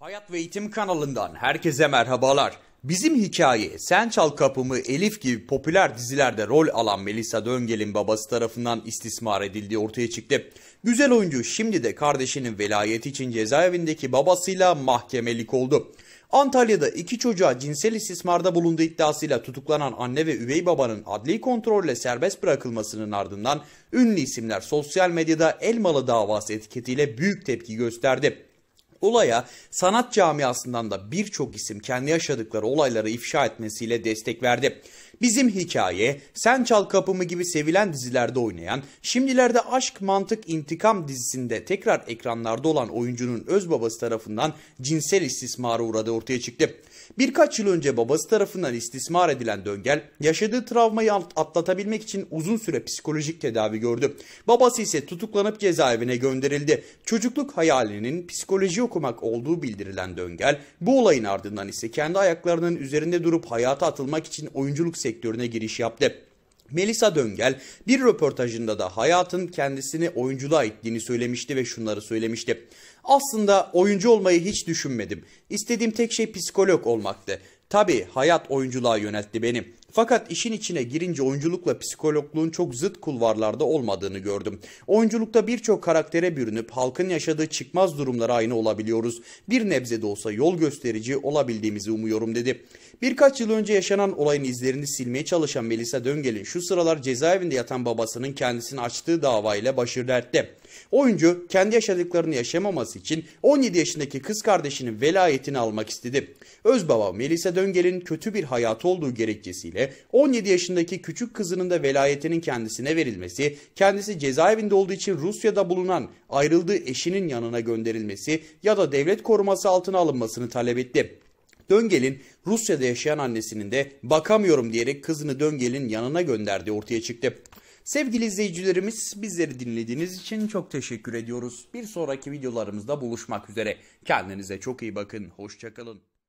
Hayat ve Eğitim kanalından herkese merhabalar. Bizim hikaye Sen Çal Kapımı Elif gibi popüler dizilerde rol alan Melisa Döngel'in babası tarafından istismar edildiği ortaya çıktı. Güzel oyuncu şimdi de kardeşinin velayeti için cezaevindeki babasıyla mahkemelik oldu. Antalya'da iki çocuğa cinsel istismarda bulunduğu iddiasıyla tutuklanan anne ve üvey babanın adli kontrolle serbest bırakılmasının ardından ünlü isimler sosyal medyada Elmalı davası etiketiyle büyük tepki gösterdi olaya sanat camiasından da birçok isim kendi yaşadıkları olayları ifşa etmesiyle destek verdi. Bizim hikaye, Sen Çal Kapımı gibi sevilen dizilerde oynayan, şimdilerde Aşk Mantık İntikam dizisinde tekrar ekranlarda olan oyuncunun öz babası tarafından cinsel istismara uğradığı ortaya çıktı. Birkaç yıl önce babası tarafından istismar edilen Döngel, yaşadığı travmayı atlatabilmek için uzun süre psikolojik tedavi gördü. Babası ise tutuklanıp cezaevine gönderildi. Çocukluk hayalinin psikoloji okumak olduğu bildirilen Döngel, bu olayın ardından ise kendi ayaklarının üzerinde durup hayata atılmak için oyunculuk sektörüne giriş yaptı. Melisa Döngel bir röportajında da hayatın kendisini oyunculuğa ittiğini söylemişti ve şunları söylemişti. Aslında oyuncu olmayı hiç düşünmedim. İstediğim tek şey psikolog olmaktı. Tabii hayat oyunculuğa yöneltti beni. Fakat işin içine girince oyunculukla psikologluğun çok zıt kulvarlarda olmadığını gördüm. Oyunculukta birçok karaktere bürünüp halkın yaşadığı çıkmaz durumlara aynı olabiliyoruz. Bir nebze de olsa yol gösterici olabildiğimizi umuyorum dedi. Birkaç yıl önce yaşanan olayın izlerini silmeye çalışan Melisa Döngel'in şu sıralar cezaevinde yatan babasının kendisini açtığı davayla başı dertte. Oyuncu kendi yaşadıklarını yaşamaması için 17 yaşındaki kız kardeşinin velayetini almak istedi. Özbaba Melisa Döngel'in kötü bir hayatı olduğu gerekçesiyle nedeniyle 17 yaşındaki küçük kızının da velayetinin kendisine verilmesi, kendisi cezaevinde olduğu için Rusya'da bulunan ayrıldığı eşinin yanına gönderilmesi ya da devlet koruması altına alınmasını talep etti. Döngel'in Rusya'da yaşayan annesinin de bakamıyorum diyerek kızını Döngel'in yanına gönderdiği ortaya çıktı. Sevgili izleyicilerimiz bizleri dinlediğiniz için çok teşekkür ediyoruz. Bir sonraki videolarımızda buluşmak üzere. Kendinize çok iyi bakın. Hoşçakalın.